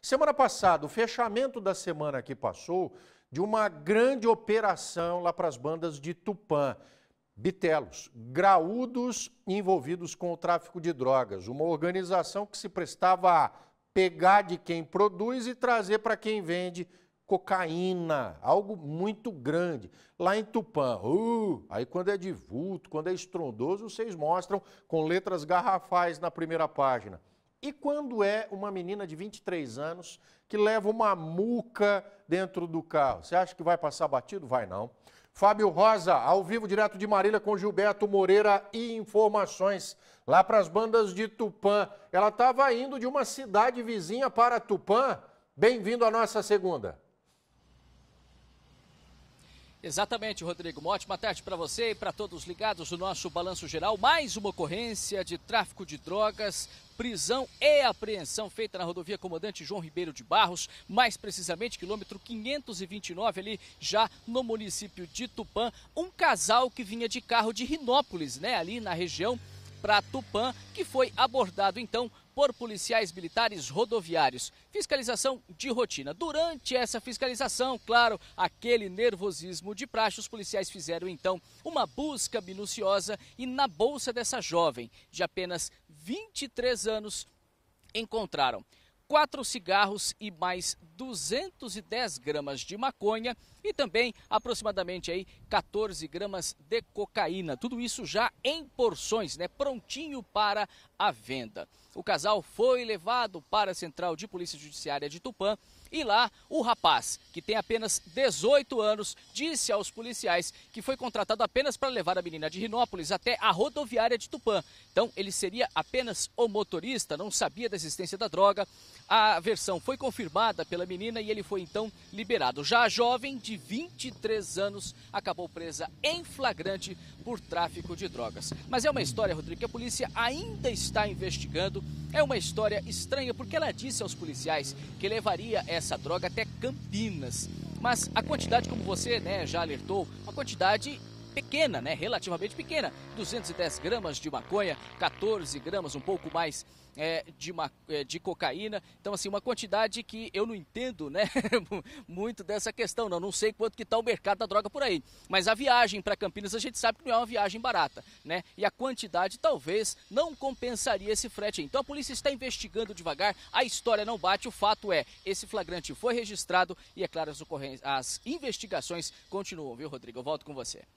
Semana passada, o fechamento da semana que passou, de uma grande operação lá para as bandas de Tupã. Bitelos, graúdos envolvidos com o tráfico de drogas, uma organização que se prestava a pegar de quem produz e trazer para quem vende cocaína, algo muito grande. Lá em Tupã, uh, aí quando é de vulto, quando é estrondoso, vocês mostram com letras garrafais na primeira página. E quando é uma menina de 23 anos que leva uma muca dentro do carro? Você acha que vai passar batido? Vai não. Fábio Rosa, ao vivo, direto de Marília, com Gilberto Moreira e informações lá para as bandas de Tupã. Ela estava indo de uma cidade vizinha para Tupã. Bem-vindo à nossa segunda. Exatamente, Rodrigo. Uma ótima tarde para você e para todos ligados no nosso Balanço Geral. Mais uma ocorrência de tráfico de drogas, prisão e apreensão feita na rodovia Comandante João Ribeiro de Barros, mais precisamente quilômetro 529 ali já no município de Tupã. Um casal que vinha de carro de Rinópolis, né, ali na região para Tupã, que foi abordado então por policiais militares rodoviários. Fiscalização de rotina. Durante essa fiscalização, claro, aquele nervosismo de praxe, os policiais fizeram então uma busca minuciosa e na bolsa dessa jovem, de apenas 23 anos, encontraram quatro cigarros e mais 210 gramas de maconha e também aproximadamente aí 14 gramas de cocaína. Tudo isso já em porções, né, prontinho para a venda. O casal foi levado para a Central de Polícia Judiciária de Tupã e lá, o rapaz, que tem apenas 18 anos, disse aos policiais que foi contratado apenas para levar a menina de Rinópolis até a rodoviária de Tupã. Então, ele seria apenas o motorista, não sabia da existência da droga. A versão foi confirmada pela menina e ele foi então liberado. Já a jovem, de 23 anos, acabou presa em flagrante por tráfico de drogas. Mas é uma história, Rodrigo, que a polícia ainda está investigando. É uma história estranha porque ela disse aos policiais que levaria essa essa droga até Campinas. Mas a quantidade, como você né, já alertou, uma quantidade pequena, né? Relativamente pequena. 210 gramas de maconha, 14 gramas, um pouco mais é, de, uma, é, de cocaína. Então, assim, uma quantidade que eu não entendo, né? Muito dessa questão, não. Não sei quanto que está o mercado da droga por aí. Mas a viagem para Campinas a gente sabe que não é uma viagem barata, né? E a quantidade talvez não compensaria esse frete. Então a polícia está investigando devagar, a história não bate. O fato é, esse flagrante foi registrado e, é claro, as, as investigações continuam, viu, Rodrigo? Eu volto com você.